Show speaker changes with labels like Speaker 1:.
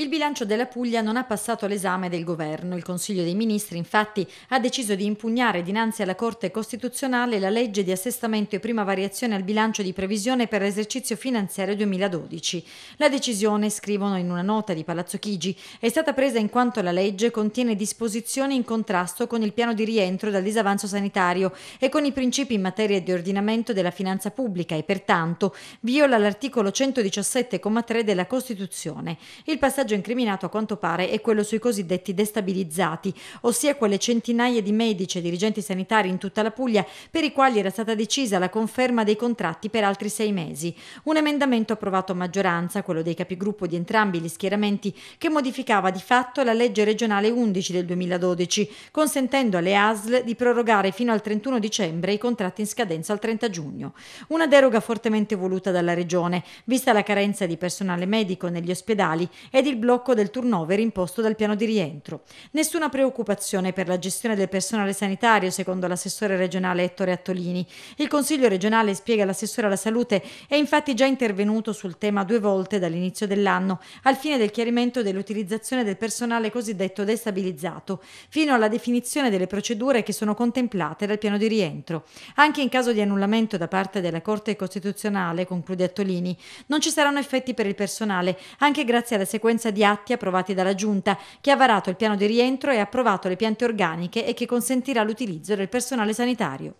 Speaker 1: Il bilancio della Puglia non ha passato l'esame del governo. Il Consiglio dei Ministri infatti ha deciso di impugnare dinanzi alla Corte Costituzionale la legge di assestamento e prima variazione al bilancio di previsione per l'esercizio finanziario 2012. La decisione, scrivono in una nota di Palazzo Chigi, è stata presa in quanto la legge contiene disposizioni in contrasto con il piano di rientro dal disavanzo sanitario e con i principi in materia di ordinamento della finanza pubblica e pertanto viola l'articolo 117,3 della Costituzione. Il passaggio messaggio incriminato a quanto pare è quello sui cosiddetti destabilizzati, ossia quelle centinaia di medici e dirigenti sanitari in tutta la Puglia per i quali era stata decisa la conferma dei contratti per altri sei mesi. Un emendamento approvato a maggioranza, quello dei capigruppo di entrambi gli schieramenti, che modificava di fatto la legge regionale 11 del 2012, consentendo alle ASL di prorogare fino al 31 dicembre i contratti in scadenza al 30 giugno. Una deroga fortemente voluta dalla Regione, vista la carenza di personale medico negli ospedali ed il blocco del turnover imposto dal piano di rientro. Nessuna preoccupazione per la gestione del personale sanitario, secondo l'assessore regionale Ettore Attolini. Il Consiglio regionale, spiega l'assessore alla salute, è infatti già intervenuto sul tema due volte dall'inizio dell'anno, al fine del chiarimento dell'utilizzazione del personale cosiddetto destabilizzato, fino alla definizione delle procedure che sono contemplate dal piano di rientro. Anche in caso di annullamento da parte della Corte Costituzionale, conclude Attolini, non ci saranno effetti per il personale, anche grazie alla sequenza conseguenza di atti approvati dalla Giunta, che ha varato il piano di rientro e approvato le piante organiche e che consentirà l'utilizzo del personale sanitario.